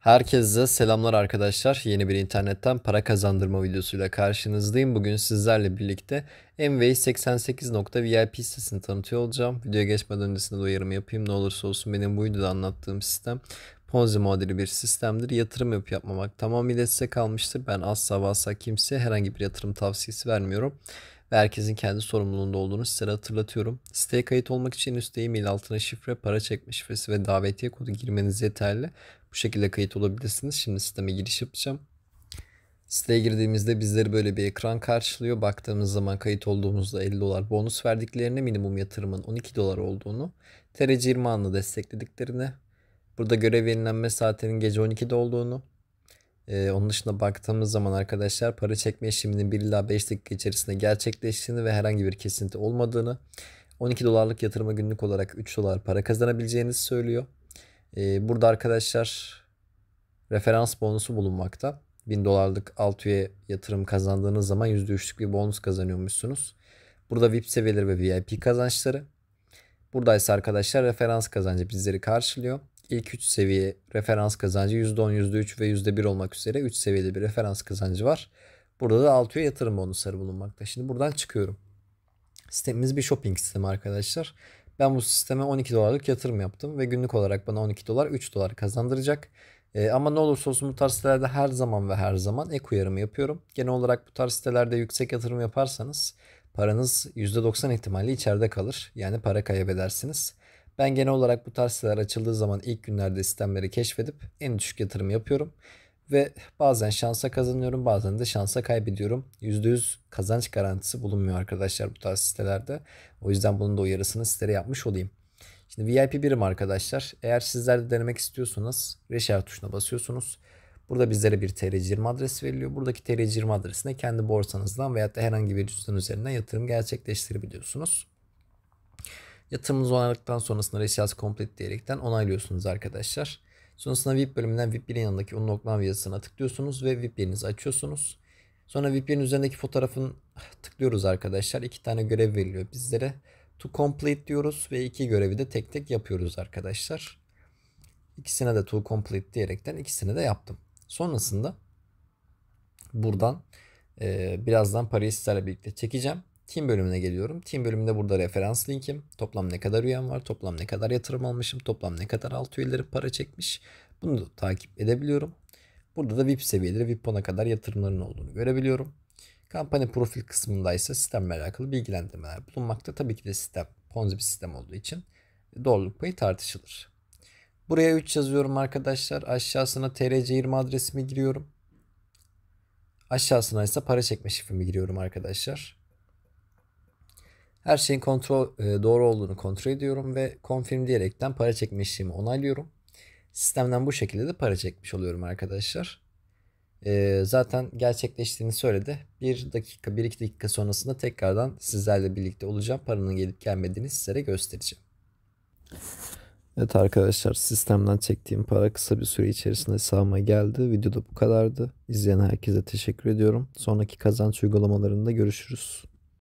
Herkese selamlar arkadaşlar. Yeni bir internetten para kazandırma videosuyla karşınızdayım. Bugün sizlerle birlikte MVI 88.vip sitesini tanıtıyor olacağım. Videoya geçmeden öncesinde uyarımı yapayım. Ne olursa olsun benim bu videoda anlattığım sistem Ponzi modeli bir sistemdir. Yatırım yapıp yapmamak tamamıyla size kalmıştır. Ben asla asla kimseye herhangi bir yatırım tavsiyesi vermiyorum ve herkesin kendi sorumluluğunda olduğunu sizlere hatırlatıyorum. Siteye kayıt olmak için üstte e-mail altına şifre, para çekme şifresi ve davetiye kodu girmeniz yeterli. Bu şekilde kayıt olabilirsiniz. Şimdi sisteme giriş yapacağım. Siteye girdiğimizde bizleri böyle bir ekran karşılıyor. Baktığımız zaman kayıt olduğumuzda 50 dolar bonus verdiklerine minimum yatırımın 12 dolar olduğunu, TR20 anlı desteklediklerini, burada görev yenilenme saatinin gece 12'de olduğunu, ee, onun dışında baktığımız zaman arkadaşlar para çekme işleminin 1 ila 5 dakika içerisinde gerçekleştiğini ve herhangi bir kesinti olmadığını 12 dolarlık yatırıma günlük olarak 3 dolar para kazanabileceğinizi söylüyor. Ee, burada arkadaşlar referans bonusu bulunmakta. 1000 dolarlık alt üye yatırım kazandığınız zaman %3'lük bir bonus kazanıyormuşsunuz. Burada VIP seviyeleri ve VIP kazançları. Buradaysa arkadaşlar referans kazancı bizleri karşılıyor ilk 3 seviye referans kazancı %10, %3 ve %1 olmak üzere 3 seviyede bir referans kazancı var. Burada da Altuya yatırım bonusları bulunmakta. Şimdi buradan çıkıyorum. Sistemimiz bir shopping sistemi arkadaşlar. Ben bu sisteme 12 dolarlık yatırım yaptım ve günlük olarak bana 12 dolar 3 dolar kazandıracak. ee, ama ne olursa olsun bu tarz sitelerde her zaman ve her zaman ek uyarımı yapıyorum. Genel olarak bu tarz sitelerde yüksek yatırım yaparsanız paranız %90 ihtimalle içeride kalır. Yani para kaybedersiniz. Ben genel olarak bu tarz siteler açıldığı zaman ilk günlerde sistemleri keşfedip en düşük yatırım yapıyorum. Ve bazen şansa kazanıyorum bazen de şansa kaybediyorum. %100 kazanç garantisi bulunmuyor arkadaşlar bu tarz sitelerde. O yüzden bunun da uyarısını sizlere yapmış olayım. Şimdi VIP birim arkadaşlar. Eğer sizler de denemek istiyorsanız reşer tuşuna basıyorsunuz. Burada bizlere bir TR20 adresi veriliyor. Buradaki TR20 adresine kendi borsanızdan veyahut da herhangi bir cüzdan üzerinden yatırım gerçekleştirebiliyorsunuz. Yatırımınızı onayladıktan sonrasında Resiyas komplet diyerekten onaylıyorsunuz arkadaşlar. Sonrasında VIP bölümünden VIP 1'in yanındaki onun oklama yazısına tıklıyorsunuz ve VIP 1'inizi açıyorsunuz. Sonra VIP 1'in üzerindeki fotoğrafın ah, tıklıyoruz arkadaşlar. İki tane görev veriliyor bizlere. To complete diyoruz ve iki görevi de tek tek yapıyoruz arkadaşlar. İkisine de to complete diyerekten ikisini de yaptım. Sonrasında buradan e, birazdan parayı sizlerle birlikte çekeceğim. Team bölümüne geliyorum. Team bölümünde burada referans linkim. Toplam ne kadar üyem var, toplam ne kadar yatırım almışım, toplam ne kadar alt üyelerim para çekmiş. Bunu da takip edebiliyorum. Burada da VIP seviyeleri VIP 10'a kadar yatırımların olduğunu görebiliyorum. Kampanya profil kısmında ise sistemle alakalı bilgilendirmeler bulunmakta. Tabii ki de sistem Ponzi bir sistem olduğu için doğruluk payı tartışılır. Buraya 3 yazıyorum arkadaşlar. Aşağısına TRC20 adresimi giriyorum. Aşağısına ise para çekme şifremi giriyorum arkadaşlar. Her şeyin kontrol e, doğru olduğunu kontrol ediyorum ve confirm diyerekten para çekme işlemi onaylıyorum. Sistemden bu şekilde de para çekmiş oluyorum arkadaşlar. E, zaten gerçekleştiğini söyledi. Bir dakika, bir iki dakika sonrasında tekrardan sizlerle birlikte olacağım. Paranın gelip gelmediğini sizlere göstereceğim. Evet arkadaşlar sistemden çektiğim para kısa bir süre içerisinde hesabıma geldi. Videoda bu kadardı. İzleyen herkese teşekkür ediyorum. Sonraki kazanç uygulamalarında görüşürüz.